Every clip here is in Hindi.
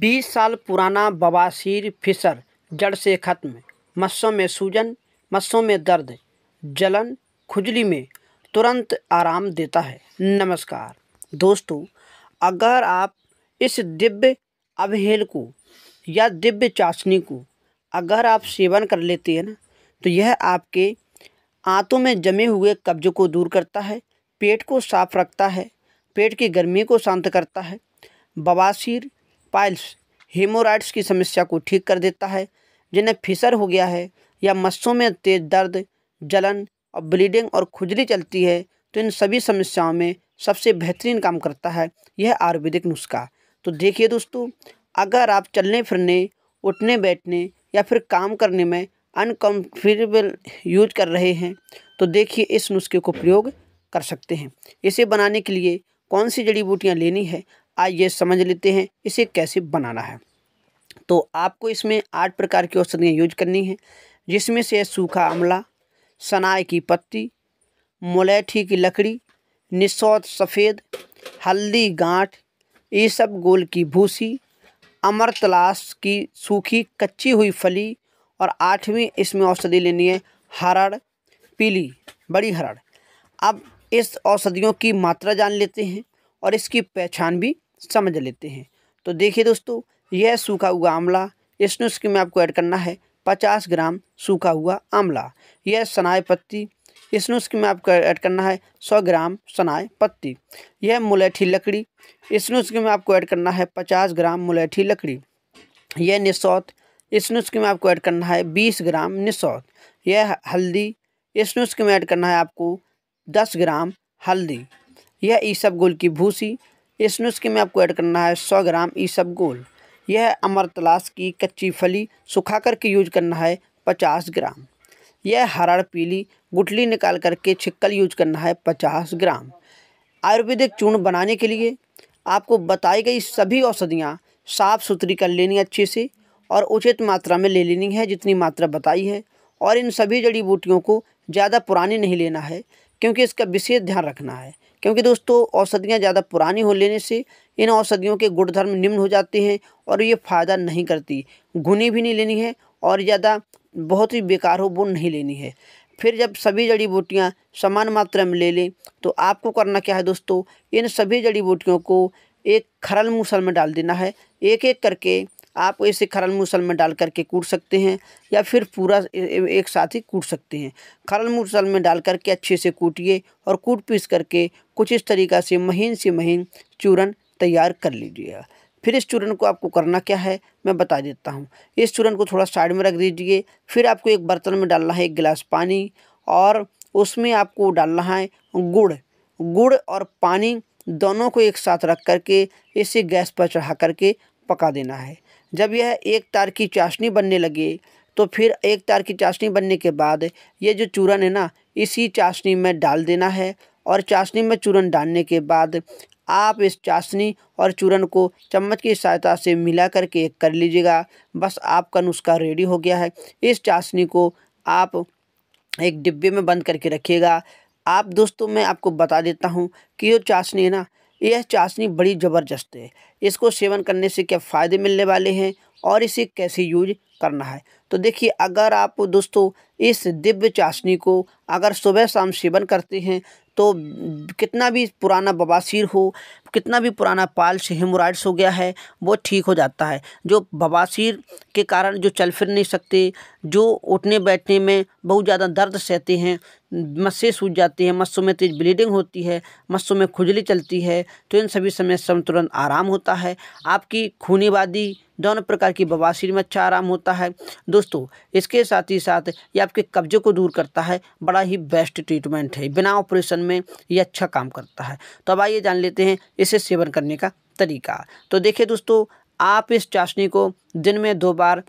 बीस साल पुराना बवासीर फिसर जड़ से ख़त्म मस्सों में सूजन मस्सों में दर्द जलन खुजली में तुरंत आराम देता है नमस्कार दोस्तों अगर आप इस दिव्य अवहेल को या दिव्य चाशनी को अगर आप सेवन कर लेते हैं ना तो यह आपके आंतों में जमे हुए कब्ज को दूर करता है पेट को साफ रखता है पेट की गर्मी को शांत करता है बवासीर पाइल्स हेमोराइड्स की समस्या को ठीक कर देता है जिन्हें फिसर हो गया है या मस्सों में तेज दर्द जलन और ब्लीडिंग और खुजली चलती है तो इन सभी समस्याओं में सबसे बेहतरीन काम करता है यह आयुर्वेदिक नुस्खा तो देखिए दोस्तों अगर आप चलने फिरने उठने बैठने या फिर काम करने में अनकम्फर्टेबल यूज कर रहे हैं तो देखिए इस नुस्खे को प्रयोग कर सकते हैं इसे बनाने के लिए कौन सी जड़ी बूटियाँ लेनी है आइए समझ लेते हैं इसे कैसे बनाना है तो आपको इसमें आठ प्रकार की औषधियाँ यूज करनी है जिसमें से सूखा आंवला सनाए की पत्ती मोलैठी की लकड़ी निशौत सफ़ेद हल्दी गांठ ईसब गोल की भूसी अमर तलाश की सूखी कच्ची हुई फली और आठवीं इसमें औषधि लेनी है हरड़ पीली बड़ी हरड़ अब इस औषधियों की मात्रा जान लेते हैं और इसकी पहचान भी समझ लेते हैं तो देखिए दोस्तों यह सूखा हुआ आंवला इस नुस्खे में आपको ऐड करना है पचास ग्राम सूखा हुआ आंवला यह सनाए पत्ती इस नुस्खे में आपको ऐड करना है सौ ग्राम सनाए पत्ती यह मुलैठी लकड़ी इस नुस्खे में आपको ऐड करना है पचास ग्राम मुलैठी लकड़ी यह निसौत इस नुस्खे में आपको ऐड करना है बीस ग्राम निसौत यह हल्दी इस नुस्खे में ऐड करना है आपको दस ग्राम हल्दी यह गुल की भूसी इस नुस्खे में आपको ऐड करना है सौ ग्राम ईसब गोल यह अमर तलाश की कच्ची फली सुखा करके यूज करना है पचास ग्राम यह हरड़ पीली गुटली निकाल करके छिक्कल यूज करना है पचास ग्राम आयुर्वेदिक चूर्ण बनाने के लिए आपको बताई गई सभी औषधियाँ साफ़ सुथरी कर लेनी अच्छे से और उचित मात्रा में ले लेनी है जितनी मात्रा बताई है और इन सभी जड़ी बूटियों को ज़्यादा पुरानी नहीं लेना है क्योंकि इसका विशेष ध्यान रखना है क्योंकि दोस्तों औषधियाँ ज़्यादा पुरानी हो लेने से इन औषधियों के गुणधर्म निम्न हो जाते हैं और ये फ़ायदा नहीं करती गुनी भी नहीं लेनी है और ज़्यादा बहुत ही बेकार हो वो नहीं लेनी है फिर जब सभी जड़ी बूटियाँ समान मात्रा में ले लें तो आपको करना क्या है दोस्तों इन सभी जड़ी बूटियों को एक खरल मूसल में डाल देना है एक एक करके आप इसे खरल मूसल में डाल करके कूट सकते हैं या फिर पूरा एक साथ ही कूट सकते हैं खरल मूसल में डाल करके अच्छे से कूटिए और कूट पीस करके कुछ इस तरीक़ा से महीन से महीन चूरन तैयार कर लीजिएगा फिर इस चूरन को आपको करना क्या है मैं बता देता हूँ इस चूरन को थोड़ा साइड में रख दीजिए फिर आपको एक बर्तन में डालना है एक गिलास पानी और उसमें आपको डालना है गुड़ गुड़ और पानी दोनों को एक साथ रख करके इसे गैस पर चढ़ा करके पका देना है जब यह एक तार की चाशनी बनने लगे तो फिर एक तार की चाशनी बनने के बाद ये जो चूरन है ना इसी चाशनी में डाल देना है और चाशनी में चूरन डालने के बाद आप इस चाशनी और चूरन को चम्मच की सहायता से मिला करके कर लीजिएगा बस आपका नुस्खा रेडी हो गया है इस चाशनी को आप एक डिब्बे में बंद करके रखिएगा आप दोस्तों मैं आपको बता देता हूँ कि ये चाशनी है ना यह चाशनी बड़ी ज़बरदस्त है इसको सेवन करने से क्या फ़ायदे मिलने वाले हैं और इसे कैसे यूज करना है तो देखिए अगर आप दोस्तों इस दिव्य चाशनी को अगर सुबह शाम सेवन करते हैं तो कितना भी पुराना बवासीर हो कितना भी पुराना पाल से हेमोराइड्स हो गया है वो ठीक हो जाता है जो बवासीर के कारण जो चल फिर नहीं सकते जो उठने बैठने में बहुत ज़्यादा दर्द सहते हैं मस्से सूज जाती है मस्सों में तेज ब्लीडिंग होती है मस्सों में खुजली चलती है तो इन सभी समय में तुरंत आराम होता है आपकी खूनीबादी दोनों प्रकार की बवासीर में अच्छा आराम होता है दोस्तों इसके साथ ही साथ ये आपके कब्जे को दूर करता है बड़ा ही बेस्ट ट्रीटमेंट है बिना ऑपरेशन में ये अच्छा काम करता है तो अब आइए जान लेते हैं इसे सेवन करने का तरीका तो देखिए दोस्तों आप इस चाशनी को दिन में दो बार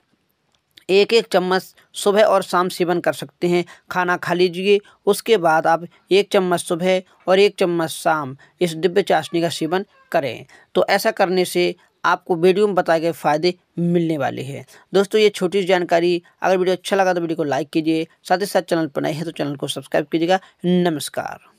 एक एक चम्मच सुबह और शाम सेवन कर सकते हैं खाना खा लीजिए उसके बाद आप एक चम्मच सुबह और एक चम्मच शाम इस डिब्बे चाशनी का सेवन करें तो ऐसा करने से आपको वीडियो में बताए गए फायदे मिलने वाले हैं दोस्तों ये छोटी सी जानकारी अगर वीडियो अच्छा लगा तो वीडियो को लाइक कीजिए साथ ही साथ चैनल पर नए हैं तो चैनल को सब्सक्राइब कीजिएगा नमस्कार